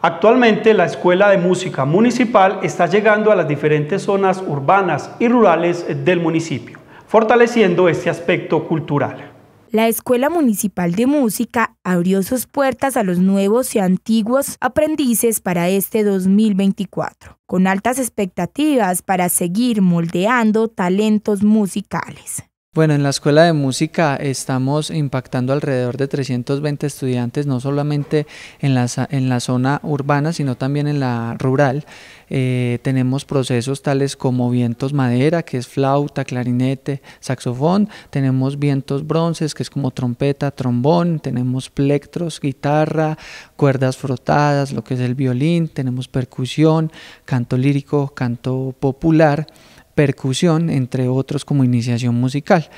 Actualmente la Escuela de Música Municipal está llegando a las diferentes zonas urbanas y rurales del municipio, fortaleciendo este aspecto cultural. La Escuela Municipal de Música abrió sus puertas a los nuevos y antiguos aprendices para este 2024, con altas expectativas para seguir moldeando talentos musicales. Bueno, en la Escuela de Música estamos impactando alrededor de 320 estudiantes, no solamente en la, en la zona urbana, sino también en la rural. Eh, tenemos procesos tales como vientos madera, que es flauta, clarinete, saxofón, tenemos vientos bronces, que es como trompeta, trombón, tenemos plectros, guitarra, cuerdas frotadas, lo que es el violín, tenemos percusión, canto lírico, canto popular percusión, entre otros como iniciación musical.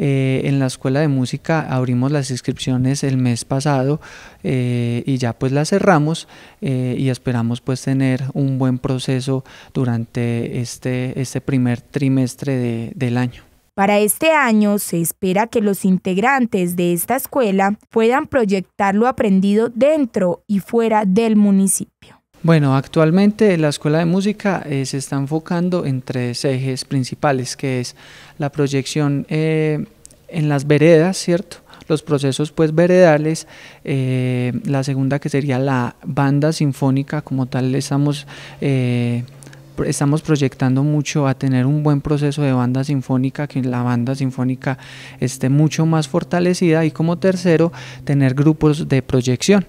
Eh, en la escuela de música abrimos las inscripciones el mes pasado eh, y ya pues las cerramos eh, y esperamos pues tener un buen proceso durante este, este primer trimestre del año. Para este año se espera que los integrantes de esta escuela puedan proyectar lo aprendido dentro y fuera del municipio. Bueno, actualmente la Escuela de Música eh, se está enfocando en tres ejes principales, que es la proyección eh, en las veredas, ¿cierto? Los procesos pues veredales, eh, la segunda que sería la banda sinfónica, como tal estamos estamos proyectando mucho a tener un buen proceso de banda sinfónica, que la banda sinfónica esté mucho más fortalecida y como tercero, tener grupos de proyección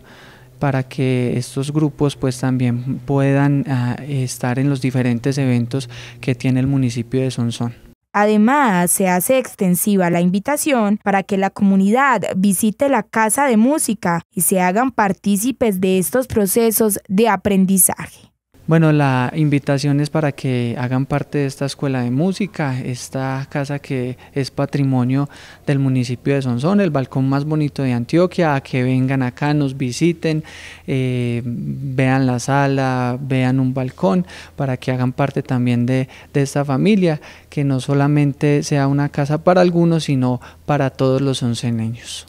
para que estos grupos pues también puedan ah, estar en los diferentes eventos que tiene el municipio de Sonsón. Además, se hace extensiva la invitación para que la comunidad visite la Casa de Música y se hagan partícipes de estos procesos de aprendizaje. Bueno, la invitación es para que hagan parte de esta escuela de música, esta casa que es patrimonio del municipio de Sonsón, el balcón más bonito de Antioquia, a que vengan acá, nos visiten, eh, vean la sala, vean un balcón, para que hagan parte también de, de esta familia, que no solamente sea una casa para algunos, sino para todos los onceneños.